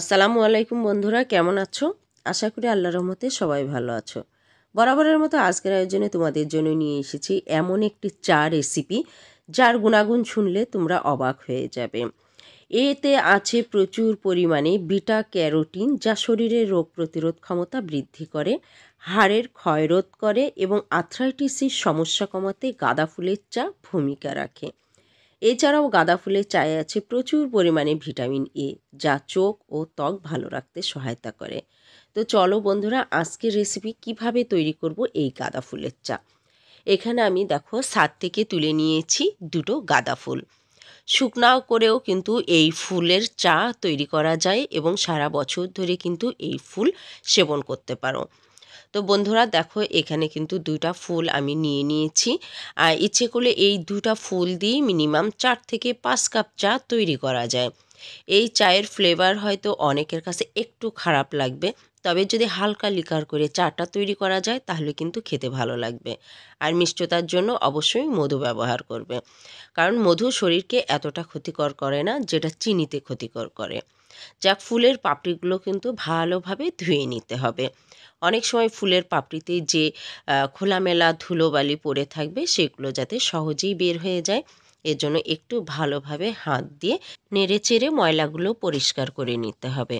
আসসালামু আলাইকুম বন্ধুরা কেমন আছো আশা করি আল্লাহর রহমতে সবাই ভালো আছো বরাবরের মতো আজকের আয়োজনে তোমাদের জন্য নিয়ে এসেছি এমন একটি চা রেসিপি যার গুণাগুণ শুনলে তোমরা অবাক হয়ে যাবে এতে আছে প্রচুর পরিমাণে বিটা ক্যারোটিন যা শরীরের রোগ প্রতিরোধ ক্ষমতা বৃদ্ধি করে হাড়ের ক্ষয়রোধ করে এবং আর্থ্রাইটিসের সমস্যা কমাতে গাঁদা ফুলের চা ভূমিকা রাখে এছাড়াও গাঁদা ফুলের চায়ে আছে প্রচুর পরিমাণে ভিটামিন এ যা চোখ ও ত্বক ভালো রাখতে সহায়তা করে তো চলো বন্ধুরা আজকের রেসিপি কিভাবে তৈরি করব এই গাঁদা ফুলের চা এখানে আমি দেখো সাত থেকে তুলে নিয়েছি দুটো গাঁদা ফুল শুকনাও করেও কিন্তু এই ফুলের চা তৈরি করা যায় এবং সারা বছর ধরে কিন্তু এই ফুল সেবন করতে পারো তো বন্ধুরা দেখো এখানে কিন্তু দুটা ফুল আমি নিয়ে নিয়েছি আর ইচ্ছে করলে এই দুটা ফুল দিয়ে মিনিমাম চার থেকে পাঁচ কাপ চা তৈরি করা যায় এই চায়ের ফ্লেভার হয়তো অনেকের কাছে একটু খারাপ লাগবে তবে যদি হালকা লিকার করে চাটা তৈরি করা যায় তাহলে কিন্তু খেতে ভালো লাগবে আর মিষ্টতার জন্য অবশ্যই মধু ব্যবহার করবে কারণ মধু শরীরকে এতটা ক্ষতিকর করে না যেটা চিনিতে ক্ষতিকর করে যাক ফুলের পাপড়িগুলো কিন্তু ভালোভাবে ধুয়ে নিতে হবে অনেক সময় ফুলের পাপড়িতে যে খোলামেলা ধুলোবালি পড়ে থাকবে সেগুলো যাতে সহজেই বের হয়ে যায় এজন্য একটু ভালোভাবে হাত দিয়ে নেড়ে চেড়ে ময়লাগুলো পরিষ্কার করে নিতে হবে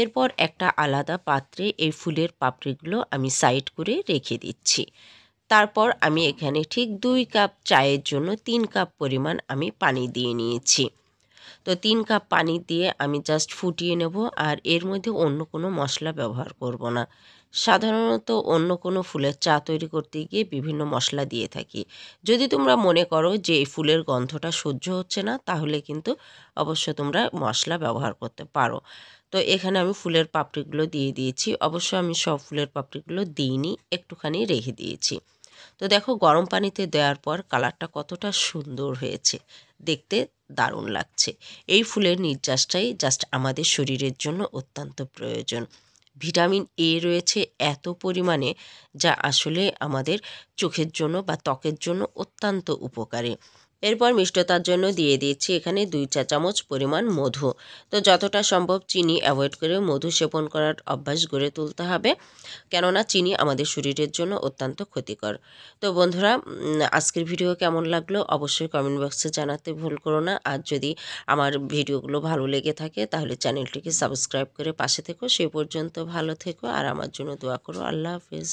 এরপর একটা আলাদা পাত্রে এই ফুলের পাপড়িগুলো আমি সাইড করে রেখে দিচ্ছি তারপর আমি এখানে ঠিক দুই কাপ চায়ের জন্য তিন কাপ পরিমাণ আমি পানি দিয়ে নিয়েছি তো তিন কাপ পানি দিয়ে আমি জাস্ট ফুটিয়ে নেব আর এর মধ্যে অন্য কোনো মশলা ব্যবহার করব না সাধারণত অন্য কোনো ফুলের চা তৈরি করতে গিয়ে বিভিন্ন মশলা দিয়ে থাকি যদি তোমরা মনে করো যে এই ফুলের গন্ধটা সহ্য হচ্ছে না তাহলে কিন্তু অবশ্য তোমরা মশলা ব্যবহার করতে পারো তো এখানে আমি ফুলের পাপড়িগুলো দিয়ে দিয়েছি অবশ্য আমি সব ফুলের পাপড়িগুলো দিইনি একটুখানি রেখে দিয়েছি তো দেখো গরম পানিতে দেওয়ার পর কালারটা কতটা সুন্দর হয়েছে দেখতে দারুণ লাগছে এই ফুলের নির্যাসটাই জাস্ট আমাদের শরীরের জন্য অত্যন্ত প্রয়োজন ভিটামিন এ রয়েছে এত পরিমাণে যা আসলে আমাদের চোখের জন্য বা ত্বকের জন্য অত্যন্ত উপকারী এরপর মিষ্টতার জন্য দিয়ে দিচ্ছি এখানে দুই চা চামচ পরিমাণ মধু তো যতটা সম্ভব চিনি অ্যাভয়েড করে মধু সেবন করার অভ্যাস গড়ে তুলতে হবে কেননা চিনি আমাদের শরীরের জন্য অত্যন্ত ক্ষতিকর তো বন্ধুরা আজকের ভিডিও কেমন লাগলো অবশ্যই কমেন্ট বক্সে জানাতে ভুল করো না আর যদি আমার ভিডিওগুলো ভালো লেগে থাকে তাহলে চ্যানেলটিকে সাবস্ক্রাইব করে পাশে থেকো সে পর্যন্ত ভালো থেকো আর আমার জন্য দোয়া করো আল্লাহ হাফিজ